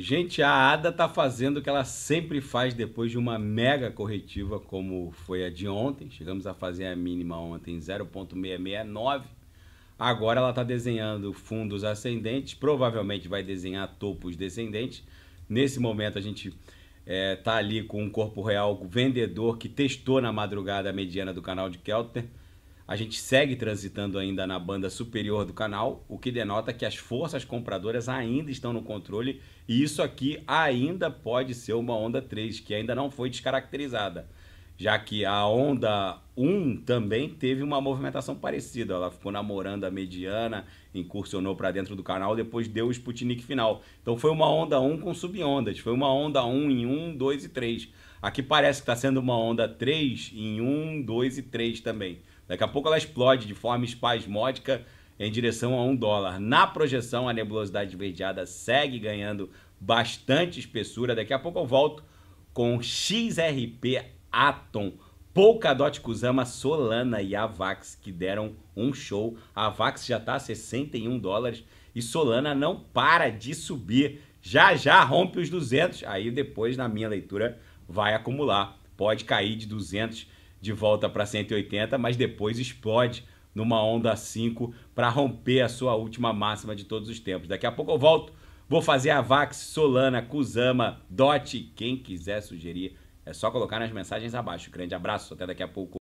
Gente, a Ada está fazendo o que ela sempre faz depois de uma mega corretiva como foi a de ontem. Chegamos a fazer a mínima ontem 0.669. Agora ela está desenhando fundos ascendentes, provavelmente vai desenhar topos descendentes. Nesse momento a gente está eh, é, ali com um corpo real vendedor que testou na madrugada a mediana do canal de Keltner. A gente segue transitando ainda na banda superior do canal, o que denota que as forças compradoras ainda estão no controle e isso aqui ainda pode ser uma onda 3, que ainda não foi descaracterizada, já que a onda 1 também teve uma movimentação parecida. Ela ficou namorando a mediana, incursionou para dentro do canal, depois deu o Sputnik final. Então foi uma onda 1 com subondas, foi uma onda 1 em 1, 2 e 3. Aqui parece que está sendo uma onda 3 em 1, 2 e 3 também. Daqui a pouco ela explode de forma espasmódica em direção a um dólar. Na projeção, a nebulosidade verdeada segue ganhando bastante espessura. Daqui a pouco eu volto com XRP Atom. Polkadot Kusama, Solana e Avax que deram um show. A Avax já está a 61 dólares e Solana não para de subir. Já já rompe os 200. Aí depois, na minha leitura, vai acumular. Pode cair de 200 de volta para 180, mas depois explode numa onda 5 para romper a sua última máxima de todos os tempos. Daqui a pouco eu volto. Vou fazer a Vax, Solana, Kusama, Dot. Quem quiser sugerir, é só colocar nas mensagens abaixo. Grande abraço, até daqui a pouco.